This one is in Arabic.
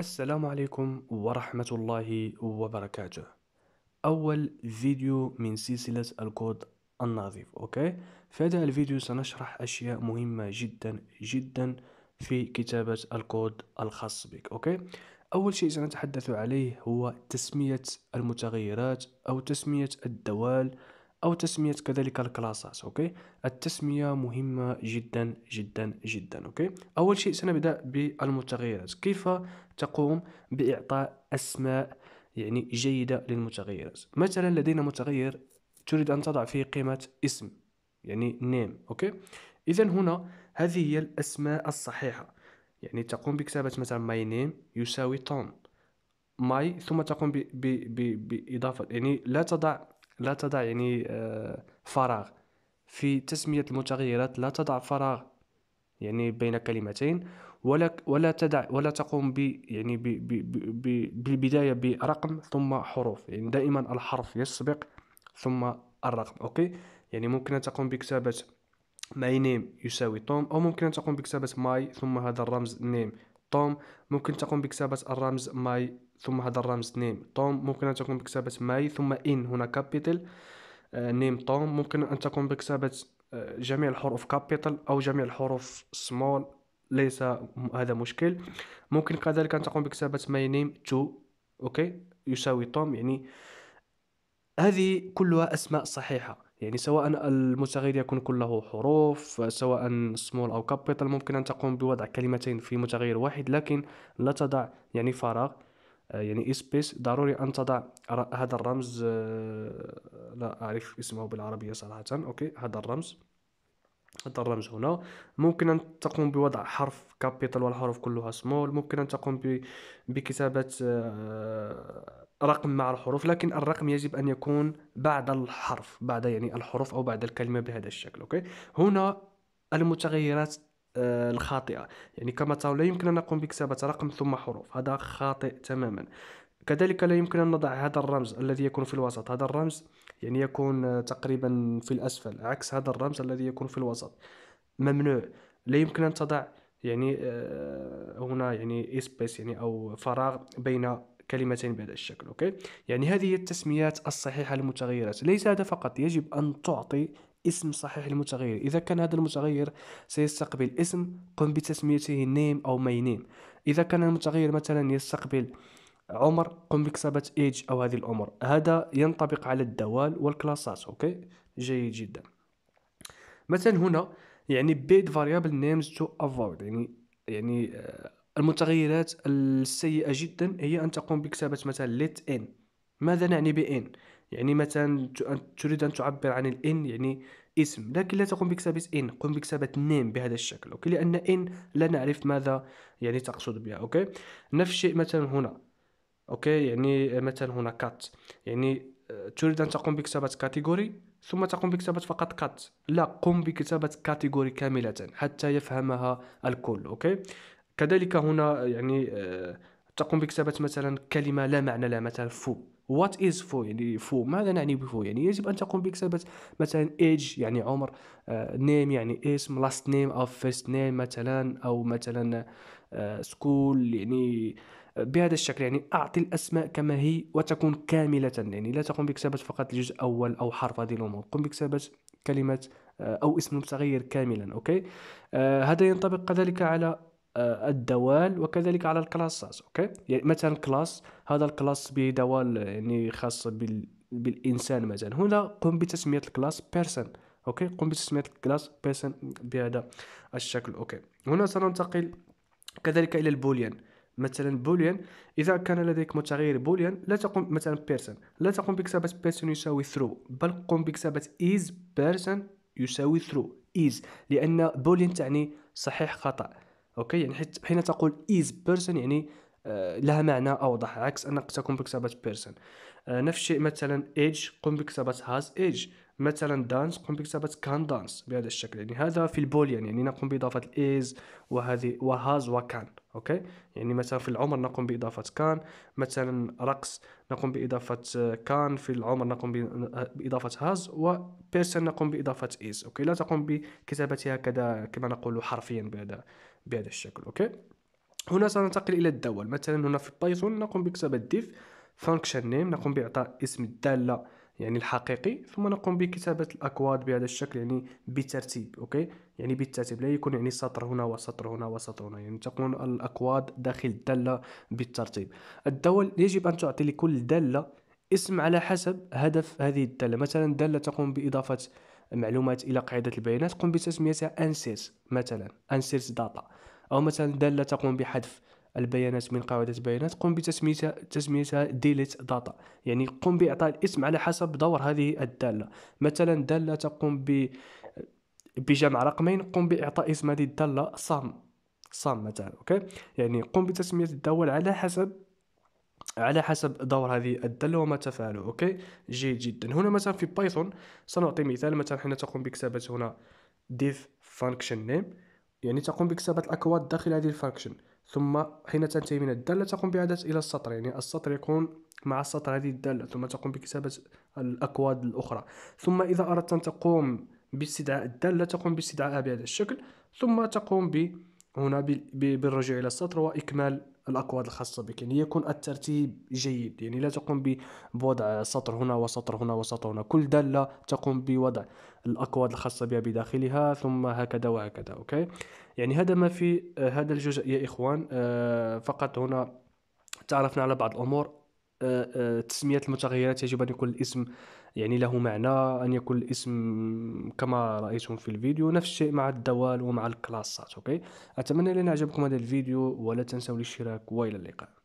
السلام عليكم ورحمة الله وبركاته أول فيديو من سلسلة الكود النظيف أوكي في هذا الفيديو سنشرح أشياء مهمة جدا جدا في كتابة الكود الخاص بك أوكي أول شيء سنتحدث عليه هو تسمية المتغيرات أو تسمية الدوال أو تسمية كذلك الكلاسات أوكي التسمية مهمة جدا جدا جدا أوكي أول شيء سنبدأ بالمتغيرات كيف تقوم بإعطاء أسماء يعني جيدة للمتغيرات مثلا لدينا متغير تريد أن تضع فيه قيمة اسم يعني نيم أوكي إذا هنا هذه هي الأسماء الصحيحة يعني تقوم بكتابة مثلا ماي نيم يساوي توم ماي ثم تقوم ب ب ب بإضافة يعني لا تضع لا تضع يعني آه، فراغ في تسمية المتغيرات لا تضع فراغ يعني بين كلمتين ولا ولا تدع ولا تقوم ب يعني ب ب ب بالبدايه برقم ثم حروف يعني دائما الحرف يسبق ثم الرقم اوكي يعني ممكن ان تقوم بكتابه ماي نيم يساوي توم او ممكن ان تقوم بكتابه ماي ثم هذا الرمز نيم توم ممكن تقوم بكتابة الرمز ماي ثم هذا الرمز نيم توم ممكن أن تقوم بكتابة ماي ثم إن هنا كابيتال آه، نيم توم ممكن أن تقوم بكتابة آه، جميع الحروف كابيتال أو جميع الحروف سمول ليس هذا مشكل ممكن كذلك أن تقوم بكتابة ماي نيم تو أوكي يساوي توم يعني هذه كلها أسماء صحيحة يعني سواء المتغير يكون كله حروف سواء سمول أو كابيتال ممكن أن تقوم بوضع كلمتين في متغير واحد لكن لا تضع يعني فراغ آه، يعني اسبيس ضروري أن تضع هذا الرمز آه، لا أعرف اسمه بالعربية صراحة أوكي هذا الرمز هذا الرمز هنا ممكن أن تقوم بوضع حرف كابيتال والحروف كلها سمول ممكن أن تقوم بكتابة آه، رقم مع الحروف لكن الرقم يجب ان يكون بعد الحرف بعد يعني الحروف او بعد الكلمه بهذا الشكل اوكي هنا المتغيرات آه، الخاطئه يعني كما ترى لا يمكن ان نقوم بكتابه رقم ثم حروف هذا خاطئ تماما كذلك لا يمكن ان نضع هذا الرمز الذي يكون في الوسط هذا الرمز يعني يكون آه، تقريبا في الاسفل عكس هذا الرمز الذي يكون في الوسط ممنوع لا يمكن ان تضع يعني آه، هنا يعني اسبيس يعني او فراغ بين كلمتين بهذا الشكل اوكي يعني هذه هي التسميات الصحيحه للمتغيرات ليس هذا فقط يجب ان تعطي اسم صحيح للمتغير إذا كان هذا المتغير سيستقبل اسم قم بتسميته نيم أو ماي نيم إذا كان المتغير مثلا يستقبل عمر قم بكتابة ايج أو هذه الأمور هذا ينطبق على الدوال والكلاسات أوكي جيد جدا مثلا هنا يعني بيد فاريابل نيمز تو افويد يعني يعني آه، المتغيرات السيئة جدا هي أن تقوم بكتابة مثلا let in ماذا نعني ب in يعني مثلا تريد أن تعبر عن ال in يعني اسم لكن لا تقوم بكتابة in قم بكتابة name بهذا الشكل أوكي لأن in لا نعرف ماذا يعني تقصد بها أوكي نفس الشيء مثلا هنا أوكي يعني مثلا هنا كات يعني آه، تريد أن تقوم بكتابة كاتيجوري ثم تقوم بكتابة فقط كات لا قم بكتابة كاتيجوري كاملة حتى يفهمها الكل أوكي كذلك هنا يعني آه، تقوم بكتابة مثلا كلمة لا معنى لها مثلا فو وات از فو يعني فو ماذا نعني بفو يعني يجب ان تقوم بكتابه مثلا ايج يعني عمر نيم آه، يعني اسم لاست نيم او فيرست نيم مثلا او مثلا سكول آه، يعني بهذا الشكل يعني اعطي الاسماء كما هي وتكون كامله يعني لا تقوم بكتابه فقط الجزء الاول او حرف هذه الامور قم بكتابه كلمه او اسم متغير كاملا اوكي هذا ينطبق كذلك على آه، الدوال وكذلك على الكلاسات اوكي يعني مثلا كلاس هذا الكلاس بدوال يعني خاص بال بالانسان مثلا هنا قم بتسميه الكلاس بيرسون اوكي قم بتسميه الكلاس بيرسون بهذا الشكل اوكي هنا سننتقل كذلك الى البوليان مثلا بوليان اذا كان لديك متغير بوليان لا تقوم مثلا بيرسون لا تقوم بكتابه بيرسون يساوي ثرو بل قم بكتابه از بيرسون يساوي ثرو از لان بوليان تعني صحيح خطا اوكي يعني حيت حين تقول از بيرسون يعني آه، لها معنى اوضح عكس انك تكون بكتابه بيرسون آه، نفس الشيء مثلا ايج قم بكتابه هاز ايج مثلا دانس قم بكتابة كان دانس بهذا الشكل يعني هذا في البوليان يعني،, يعني نقوم بإضافة الإيز وهذه وهاز وكان أوكي يعني مثلا في العمر نقوم بإضافة كان مثلا رقص نقوم بإضافة كان في العمر نقوم بإضافة هاز و بيرسون نقوم بإضافة إيز أوكي لا تقوم بكتابتها هكذا كما نقول حرفيا بهذا بهذا الشكل أوكي هنا سننتقل إلى الدول مثلا هنا في بايثون نقوم بكتابة ديف فانكشن نيم نقوم بإعطاء اسم الدالة يعني الحقيقي ثم نقوم بكتابة الأكواد بهذا الشكل يعني بترتيب أوكي يعني بالترتيب لا يكون يعني سطر هنا وسطر هنا وسطر هنا يعني تكون الأكواد داخل الدالة بالترتيب الدول يجب أن تعطي لكل دالة اسم على حسب هدف هذه الدالة مثلا دالة تقوم بإضافة معلومات إلى قاعدة البيانات قم بتسميتها أنسيرس مثلا أنسيرس داتا أو مثلا دالة تقوم بحذف البيانات من قاعدة بيانات قم بتسميتها تسميتها ديليت داتا يعني قم بإعطاء الاسم على حسب دور هذه الدالة مثلا دالة تقوم ب بجمع رقمين قم بإعطاء اسم هذه الدالة صام صام مثلا أوكي يعني قم بتسمية الدول على حسب على حسب دور هذه الدالة وما تفعله أوكي جيد جدا هنا مثلا في بايثون سنعطي مثال مثلا حين تقوم بكتابة هنا div function name يعني تقوم بكتابة الأكواد داخل هذه الفانكشن ثم حين تنتهي من الدالة تقوم بعادة إلى السطر يعني السطر يكون مع السطر هذه الدالة ثم تقوم بكتابة الأكواد الأخرى ثم إذا أردت أن تقوم باستدعاء الدالة تقوم باستدعائها بهذا الشكل ثم تقوم ب هنا بالرجوع إلى السطر وإكمال الأكواد الخاصة بك يعني يكون الترتيب جيد يعني لا تقوم بوضع سطر هنا وسطر هنا وسطر هنا كل دالة تقوم بوضع الأكواد الخاصة بها بداخلها ثم هكذا وهكذا أوكي يعني هذا ما في آه، هذا الجزء يا إخوان آه، فقط هنا تعرفنا على بعض الأمور تسميه المتغيرات يجب ان يكون الاسم يعني له معنى ان يكون الاسم كما رايتم في الفيديو نفس الشيء مع الدوال ومع الكلاسات اوكي اتمنى ان عجبكم هذا الفيديو ولا تنسوا الاشتراك والى اللقاء